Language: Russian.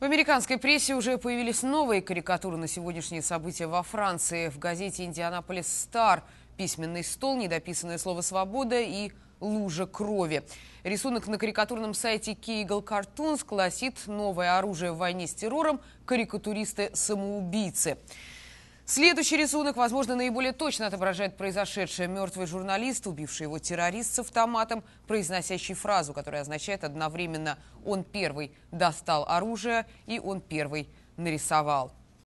В американской прессе уже появились новые карикатуры на сегодняшние события во Франции. В газете «Индианаполис Стар» письменный стол, недописанное слово «свобода» и лужа крови. Рисунок на карикатурном сайте Kegel Cartoons гласит «Новое оружие в войне с террором. Карикатуристы-самоубийцы». самоубийцы Следующий рисунок, возможно, наиболее точно отображает произошедшее. Мертвый журналист, убивший его террорист с автоматом, произносящий фразу, которая означает одновременно «он первый достал оружие» и «он первый нарисовал».